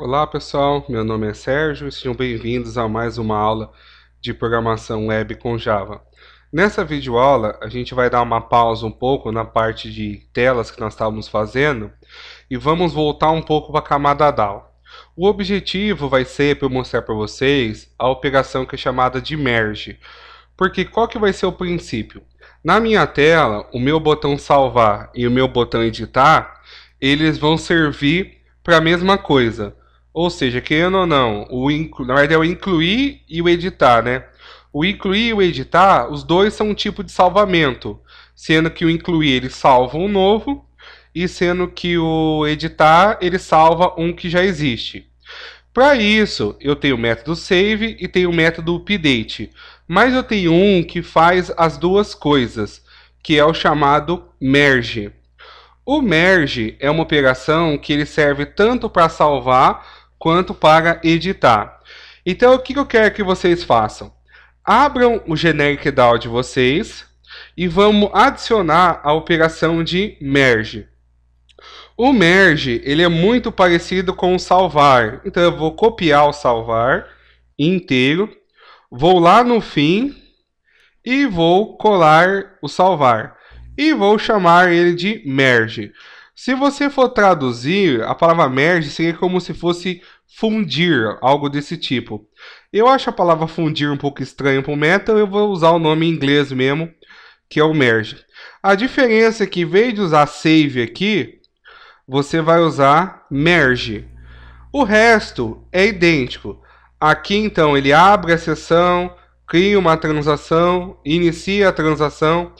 Olá pessoal, meu nome é Sérgio e sejam bem-vindos a mais uma aula de programação web com Java. Nessa videoaula, a gente vai dar uma pausa um pouco na parte de telas que nós estávamos fazendo e vamos voltar um pouco para a camada DAO. O objetivo vai ser para eu mostrar para vocês a operação que é chamada de merge. Porque qual que vai ser o princípio? Na minha tela, o meu botão salvar e o meu botão editar, eles vão servir para a mesma coisa. Ou seja, querendo ou não, o inclu... na verdade é o incluir e o editar, né? O incluir e o editar, os dois são um tipo de salvamento, sendo que o incluir ele salva um novo e sendo que o editar ele salva um que já existe. Para isso, eu tenho o método save e tenho o método update, mas eu tenho um que faz as duas coisas, que é o chamado merge. O merge é uma operação que ele serve tanto para salvar quanto para editar. Então, o que eu quero que vocês façam? Abram o generic DAO de vocês e vamos adicionar a operação de merge. O merge ele é muito parecido com o salvar. Então, eu vou copiar o salvar inteiro, vou lá no fim e vou colar o salvar. E vou chamar ele de merge. Se você for traduzir, a palavra merge seria como se fosse fundir, algo desse tipo. Eu acho a palavra fundir um pouco estranha para o metal, eu vou usar o nome em inglês mesmo, que é o merge. A diferença é que, em vez de usar save aqui, você vai usar merge. O resto é idêntico. Aqui, então, ele abre a sessão, cria uma transação, inicia a transação,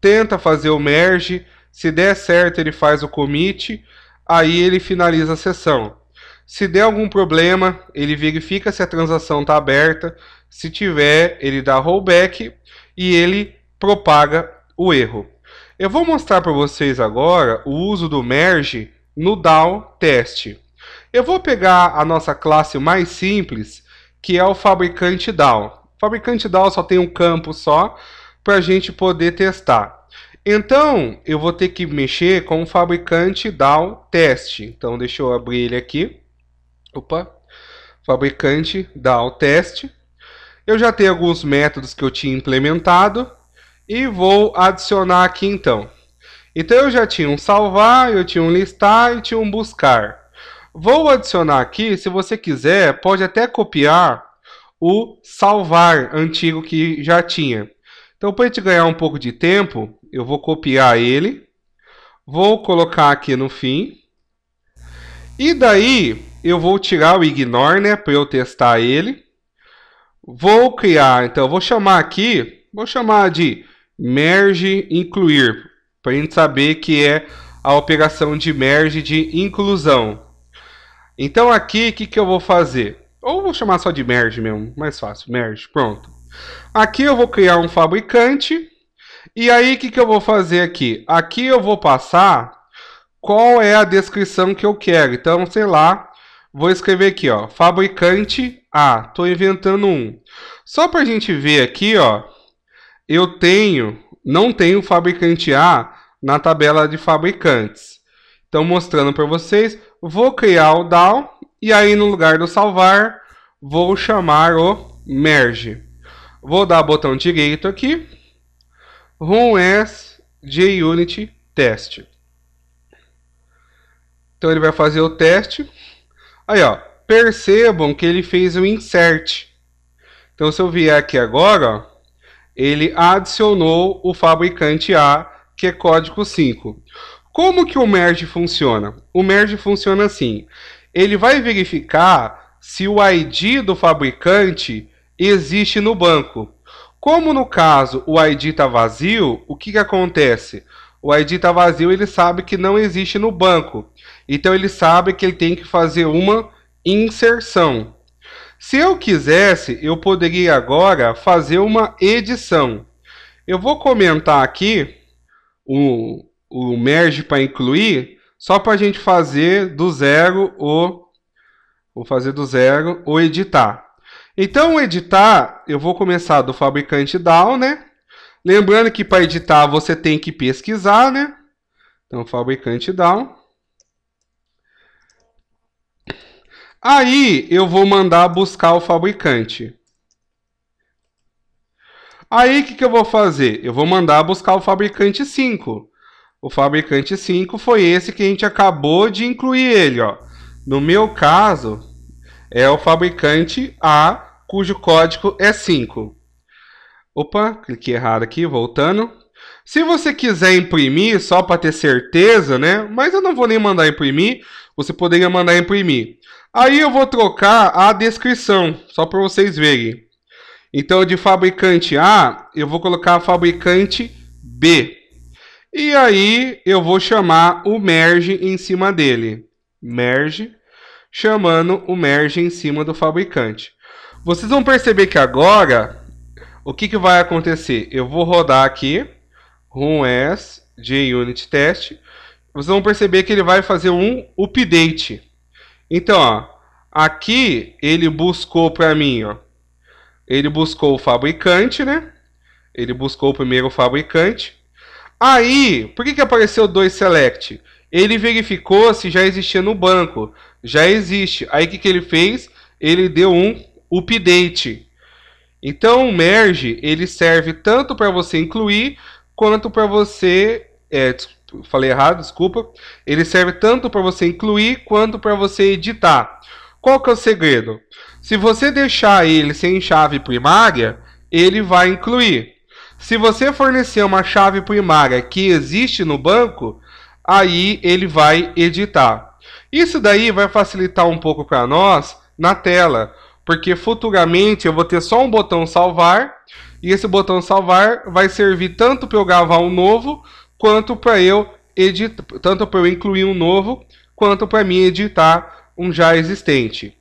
tenta fazer o merge, se der certo, ele faz o commit, aí ele finaliza a sessão. Se der algum problema, ele verifica se a transação está aberta. Se tiver, ele dá rollback e ele propaga o erro. Eu vou mostrar para vocês agora o uso do merge no DAO teste. Eu vou pegar a nossa classe mais simples, que é o fabricante DAO. O fabricante DAO só tem um campo só para a gente poder testar. Então, eu vou ter que mexer com o fabricante DAO teste. Então, deixa eu abrir ele aqui. Opa. Fabricante DAO teste. Eu já tenho alguns métodos que eu tinha implementado e vou adicionar aqui então. Então eu já tinha um salvar, eu tinha um listar e tinha um buscar. Vou adicionar aqui, se você quiser, pode até copiar o salvar antigo que já tinha. Então, para a gente ganhar um pouco de tempo, eu vou copiar ele, vou colocar aqui no fim, e daí eu vou tirar o ignore, né, para eu testar ele. Vou criar, então, vou chamar aqui, vou chamar de merge incluir, para a gente saber que é a operação de merge de inclusão. Então aqui, o que, que eu vou fazer? Ou vou chamar só de merge mesmo, mais fácil, merge, pronto. Aqui eu vou criar um fabricante. E aí, o que, que eu vou fazer aqui? Aqui eu vou passar qual é a descrição que eu quero. Então, sei lá, vou escrever aqui, ó, fabricante A. Estou inventando um. Só para a gente ver aqui, ó, eu tenho, não tenho fabricante A na tabela de fabricantes. Então, mostrando para vocês, vou criar o DAO e aí no lugar do salvar, vou chamar o merge. Vou dar botão direito aqui. Run as JUnit test. Então ele vai fazer o teste. Aí, ó, percebam que ele fez o um insert. Então se eu vier aqui agora, ó, ele adicionou o fabricante A, que é código 5. Como que o merge funciona? O merge funciona assim. Ele vai verificar se o ID do fabricante existe no banco. Como no caso o ID está vazio, o que, que acontece? O ID está vazio, ele sabe que não existe no banco. Então ele sabe que ele tem que fazer uma inserção. Se eu quisesse, eu poderia agora fazer uma edição. Eu vou comentar aqui o, o merge para incluir, só para a gente fazer do zero o vou fazer do zero o editar. Então, editar, eu vou começar do fabricante down, né? Lembrando que para editar você tem que pesquisar, né? Então, fabricante down. Aí eu vou mandar buscar o fabricante. Aí o que, que eu vou fazer? Eu vou mandar buscar o fabricante 5. O fabricante 5 foi esse que a gente acabou de incluir ele. Ó. No meu caso, é o fabricante A, cujo código é 5. Opa, cliquei errado aqui, voltando. Se você quiser imprimir, só para ter certeza, né? Mas eu não vou nem mandar imprimir, você poderia mandar imprimir. Aí eu vou trocar a descrição, só para vocês verem. Então, de fabricante A, eu vou colocar fabricante B. E aí eu vou chamar o merge em cima dele. Merge chamando o merge em cima do fabricante. Vocês vão perceber que agora, o que, que vai acontecer? Eu vou rodar aqui, run as JUnit test. Vocês vão perceber que ele vai fazer um update. Então, ó, aqui ele buscou para mim, ó, ele buscou o fabricante, né? Ele buscou o primeiro fabricante. Aí, por que, que apareceu dois select? Ele verificou se já existia no banco. Já existe. Aí o que, que ele fez? Ele deu um update. Então o merge ele serve tanto para você incluir quanto para você é, falei errado, desculpa. Ele serve tanto para você incluir quanto para você editar. Qual que é o segredo? Se você deixar ele sem chave primária, ele vai incluir. Se você fornecer uma chave primária que existe no banco, aí ele vai editar. Isso daí vai facilitar um pouco para nós na tela, porque futuramente eu vou ter só um botão salvar, e esse botão salvar vai servir tanto para eu gravar um novo, quanto para eu editar, tanto para eu incluir um novo, quanto para mim editar um já existente.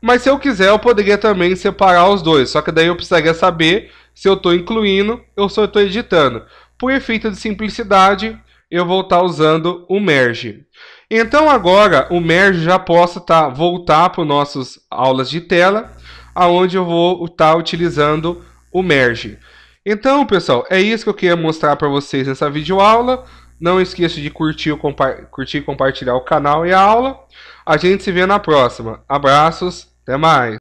Mas se eu quiser, eu poderia também separar os dois, só que daí eu precisaria saber se eu estou incluindo ou se eu estou editando. Por efeito de simplicidade, eu vou estar tá usando o merge. Então agora o merge já posso tá, voltar para os nossos aulas de tela, aonde eu vou estar tá utilizando o merge. Então pessoal, é isso que eu queria mostrar para vocês nessa videoaula. Não esqueça de curtir, compa curtir, compartilhar o canal e a aula. A gente se vê na próxima. Abraços, até mais!